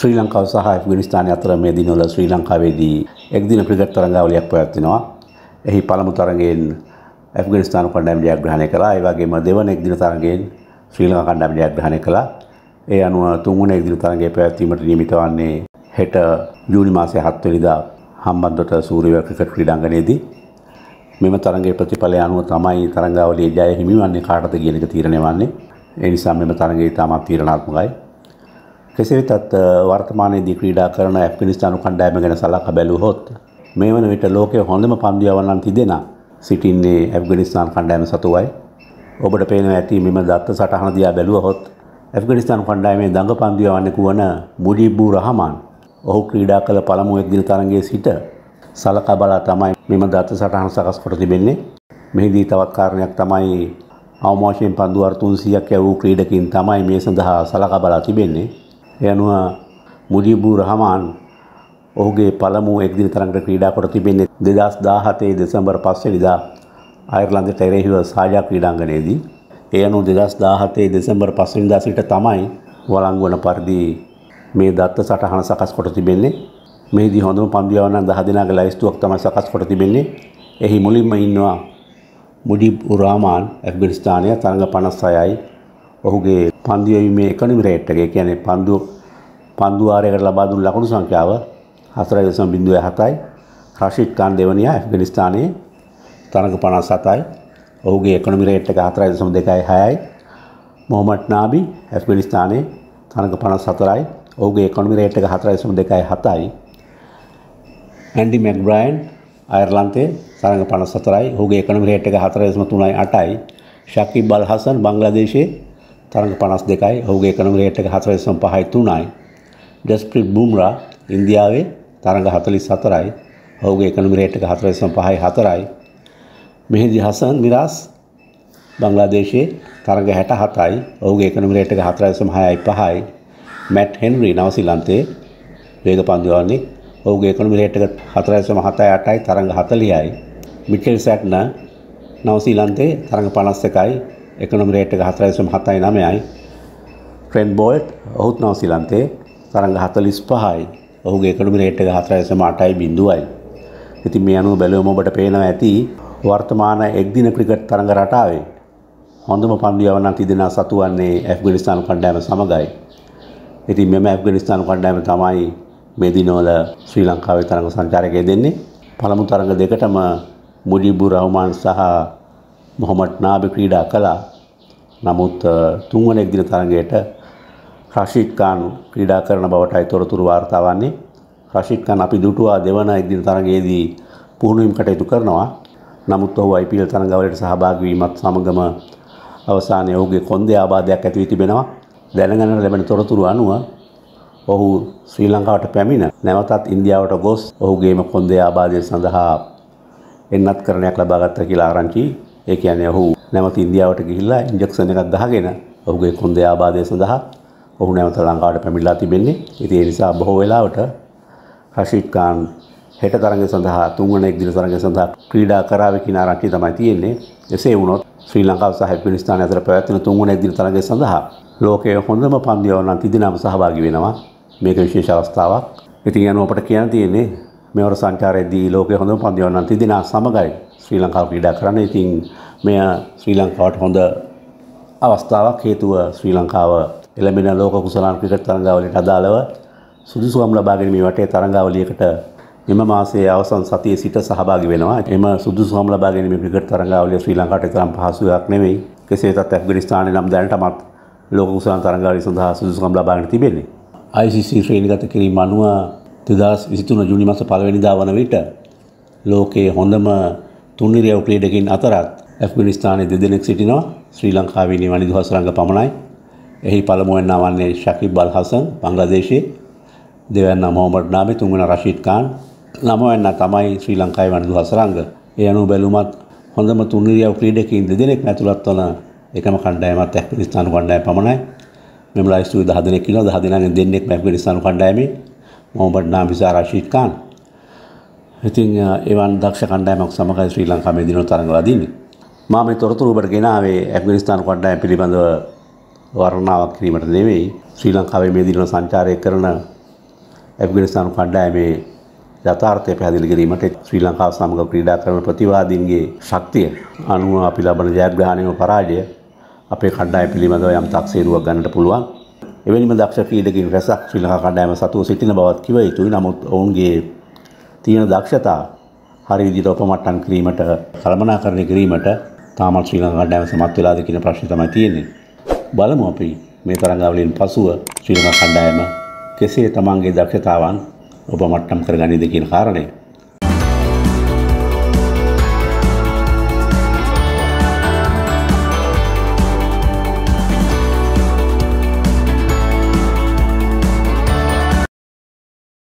ශ්‍රී ලංකාව සහ ඇෆ්ගනිස්ථානය අතර මේ දිනවල ශ්‍රී ලංකාවේදී එක්දින ක්‍රිකට් තරඟාවලියක් පැවැත්වෙනවා. එහි පළමු තරඟයෙන් ඇෆ්ගනිස්ථාන කණ්ඩායම ජයග්‍රහණය කළා. ඒ වගේම දෙවන එක්දින තරඟයෙන් ශ්‍රී ලංකා කණ්ඩායම ජයග්‍රහණය කළා. ඒ අනුව තුන්වන එක්දින තරඟයේ පැවැත්වීමට නියමිත වන්නේ හෙට ජූනි මාසයේ 7 වෙනිදා හම්බන්තොට සූර්යවැ ක්‍රිකට් ක්‍රීඩාංගණයේදී මෙම තරඟයේ ප්‍රතිඵලය අනුව තමයි තරඟාවලියේ ජය හිමිවන්නේ කාටද කියන එක තීරණය වන්නේ. ඒ නිසා මෙම තරඟය ඉතාමත් තීරණාත්මකයි. කෙසේ වෙතත් වර්තමානයේදී ක්‍රීඩා කරන ඇෆ්ගනිස්තානු කණ්ඩායම ගැන සලකා බැලුවොත් මේ වන විට ලෝකයේ හොඳම පන්දු යවන්නන් තිදෙනා සිටින්නේ ඇෆ්ගනිස්තාන් කණ්ඩායම සතුවයි. ඔබට පේනවා ඇති මෙම දත්ත සටහන දිහා බැලුවහොත් ඇෆ්ගනිස්තාන් කණ්ඩායමේ දඟ පන්දු යවන්නෙකු වන මුජිබ්බු රහමාන් ඔහු ක්‍රීඩා කළ පළමු එක්දින තරඟයේ සිට සලකා බලා තමයි මෙම දත්ත සටහන සකස් කොට තිබෙන්නේ. මෙහිදී තවත් කාරණයක් තමයි අවමාශයෙන් පන්දු අර 300ක් යවූ ක්‍රීඩකින් තමයි මේ සඳහා සලකා බලා තිබෙන්නේ. යනුව මුජිබූ රහමාන් ඔහුගේ පළමු එක්දින තරඟට ක්‍රීඩා කොට තිබෙන්නේ දෙදස් දාහතේ දෙසැම්බර් පස්සෙනිදා අයර්ලන්දට එරෙහිව සාජා ක්‍රීඩාංගණයේදී. ඒ අනුව දෙදස් දාහතේ දෙසැම්බර් පස්සෙනිදා සිට තමයි වලංගුවන පරිදි මේ දත්ත සටහන සකස් කොට තිබෙන්නේ. මෙහිදී හොඳම පන්දියවන්න දහ දෙනාගේ ලයිස්තුවක් තමයි සකස් කොට තිබෙන්නේ. එහි මුලින්ම ඉන්නවා මුඩිබ් උරාමාන් ඇෆ්ගනිස්ථානය තරඟ පනස්සයයි ඔහුගේ පන්දු යැවීමේ එකනිම රේට් එක. ඒ කියන්නේ පන්දු පන්දු ආරයකට ලබා දුන් ලකුණු සංඛ්‍යාව 4.07යි. රෂීද් ඛාන් දෙවනියා ඇෆ්ගනිස්තානයේ තරඟ 57යි. ඔහුගේ එකනිම රේට් එක 4.26යි. මොහමඩ් නාබි ඇෆ්ගනිස්තානයේ තරඟ 54යි. ඔහුගේ එකනිම රේට් එක 4.27යි. ඇන්ඩි මැක්බ්‍රයන් අයර්ලන්තයේ තරඟ 54යි. ඔහුගේ එකනිම රේට් එක 4.38යි. ශකීබ් අල් හසන් බංග්ලාදේශයේ තරග පනස් දෙකයි ඔහුගේ කනු රේට් එක හතරසම් පහයි තුනයි ඩෙස්ප්‍රිට් බුම්රා ඉන්දියාවේ තරග හතලිස් සතරයි ඔහුගේ කනු රේට් එක හතරසම් පහයි හතරයි මෙහිදි හසන් මිරස් බංගලාදේශයේ තරග හැට හතයි ඔහුගේ කනු රේට් එක හතරසම් හයයි පහයි මැට් හෙන්රි නවසිලන්තේ වේග පන්දුවන්නේ ඔහුගේ කනු රේට් එක හතරසම් හතයි අටයි තරග හතලියයි මිකෙල් සැක්න නවසීලන්තේ තරග පනස් එකයි එකනම් රේට් එක 4.79යි. ට්‍රෙන්ඩ් බෝල්ට් ඔහුත් නව ශ්‍රීලන්තේ තරංග 45යි. ඔහුගේ එකනම් රේට් එක 4.8.0යි. ඉතින් මේ අනුව බැලුවම ඔබට පේනවා ඇති වර්තමාන එක්දින ක්‍රිකට් තරඟ රටාවේ හොඳම පන්දු යවන්නන් තිදෙනා සතු වන්නේ ඇෆ්ගනිස්තාන් කණ්ඩායම සමගයි. ඉතින් මෙම ඇෆ්ගනිස්තාන් කණ්ඩායම තමයි මේ දිනවල ශ්‍රී ලංකාවේ තරඟ සංචාරකය දෙන්නේ. පළමු තරඟ දෙකටම මුජිබුර් රහමාන් සහ මොහොමඩ් නාබි ක්‍රීඩා කළා. නමුත් තුන්වන එක්දින තරගයට රශීද් ඛාන් ක්‍රීඩා කරන බවටයි තොරතුරු වාර්තා වන්නේ. රශීද් ඛාන් අපි දුටුවා දෙවන එක්දින තරගයේදී පුහුණු වීම කටයුතු කරනවා. නමුත් ඔහු IPL තරඟවලට සහභාගී වීමත් සමගම අවසානයේ ඔහුගේ කොන්දේ ආබාධයක් ඇති වී තිබෙනවා. දැනගන්න ලැබෙන තොරතුරු අනුව ඔහු ශ්‍රී ලංකාවට පැමිණ නැවතත් ඉන්දියාවට ගොස් ඔහුගේම කොන්දේ ආබාධය සඳහා එන්නත් කරණයක් ලබාගත්ත කියලා ආරංචි ඒ කියන්නේ ඔහු නැවත ඉන්දියාවට ගිහිල්ලා ඉන්ජෙක්ෂන් එකක් දාගෙන ඔහුගේ කොන්දේ ආබාධය සඳහා ඔහු නැවත ලංකාවට පැමිණලා තිබෙන්නේ. ඉතින් ඒ නිසා බොහෝ වෙලාවට රෂීඩ් ඛාන් හෙට තරඟය සඳහා තුන්වන එක්දින තරඟය සඳහා ක්‍රීඩා කරාවේ කියන ආරංචි තමයි තියෙන්නේ. එසේ වුණොත් ශ්‍රී ලංකාව සහ ඇෆ්ගනිස්තාන අතර පැවැත්වෙන තුන්වන එක්දින තරඟය සඳහා ලෝකයේ හොඳම පන්දියවරුන් තිදෙනාම සහභාගී වෙනවා. මේක විශේෂ අවස්ථාවක්. ඉතින් යනවා අපට කියන්න තියෙන්නේ මෙවර සංචාරයේදී ලෝකයේ හොඳම පන්දිවන්නන් තිදෙනා සමගයි ශ්‍රී ලංකාව ක්‍රීඩා කරන්න. ඉතින් මෙය ශ්‍රී ලංකාවට හොඳ අවස්ථාවක් හේතුව ශ්‍රී ලංකාව එළඹෙන ලෝක කුසලාන් ක්‍රිකට් තරඟාවලියට අදාළව සුදුසුවම් ලබාගෙන මේ වටේ තරඟාවලියකට මෙම මාසේ අවසන් සතියේ සිට සහභාගි වෙනවා. එම සුදුසුකම් ලබා ගැනීම ක්‍රිකට් තරඟාවලිය ශ්‍රී ලංකාවට තරම් පහසුවක් නෙවෙයි. කෙසේ වෙතත් ඇෆ්ගනිස්තානයේ නම් දැනටමත් ලෝක කුසලාන් තරඟාවලිය සඳහා සුදුසුකම් ලබාගෙන තිබෙන්නේ. ICC ශ්‍රේණිගත කිරීම අනුව දෙදස් විසිතුන ජුනි මස පළවෙනිදා වන විට ලෝකයේ හොඳම තුන්නිරයව් ක්‍රීඩකින් අතරත් ඇෆ්ගනිස්ථානය දෙදෙනෙක් සිටිනවා ශ්‍රී ලංකාවනි වනි දහසරංග පමණයි එහි පළමුුවෙන්න්න වන්නේ ශකිබ බල් හසන් පංග්‍රදේශයේ දෙවන්න මෝමට නාමේ තුන්වන රශීට් කාන් නමවන්න තමයි ශ්‍රී ලංකායි වනි දහසරංග ඒ අනු බැලුමත් හොඳම තුන්නිරියව් ක්‍රීඩකින් දෙදෙනෙක් නැතුළත් වන එකම කණ්ඩායමත් ඇෆ්ගනිස්ථාන කණ්ඩායම පමණයි මෙම ලයිස්තුවේ 10 දෙනෙක් ඉන්නවා 10 දෙනාගෙන් දෙන්නෙක් ඇෆ්ගනිස්ථාන කණ්ඩායමේ මොහොමඩ් නාමිසා රශීද් කාන් ඉතිං ඒවන් දක්ෂ කණ්ඩෑමක් සමඟයි ශ්‍රී ලංකා මේ දිනු තරඟලදන්නේ මා මේ තොරතුරු ඔබට ගෙනාවේ ඇෆ්ගනිස්තාන් කණ්ඩායම් පිළිබඳව වර්ණාවක් කිරීමට නෙවෙයි ශ්‍රී ලංකාවේ මේ දිනවල සංචාරය කරන ඇෆ්ගනිස්තාන් කණ්ඩායමේ යථාර්ථය පැහැදිලි කිරීමට ශ්‍රී ලංකාව සමග ක්‍රීඩා කරන ප්‍රතිවාදීන්ගේ ශක්තිය අනුව අපි ලබන ජයග්‍රහණයම පරාජය අපේ කණ්ඩායම පිළිබඳව යම් තක්සේරුවක් ගන්නට පුළුවන් එවැනිම දක්ෂ ක්‍රීඩකින් රැසක් ශ්‍රී ලංකා කණ්ඩායම සතුව සිටින බවත් කිව යුතුයි. නමුත් ඔවුන්ගේ තියෙන දක්ෂතා හරි විදිහට උපමට්ටම් කිරීමට කළමනාකරණය කිරීමට තාමත් ශ්‍රී ලංකා කණ්ඩායම සමත් වෙලාද කියන ප්‍රශ්නේ තමයි තියෙන්නේ. බලමු අපි මේ තරඟාවලියෙන් පසුව ශ්‍රී ලංකා කණ්ඩායම කෙසේ තමන්ගේ දක්ෂතාවන් උපමට්ටම් කරගන්නේද කියන කාරණය.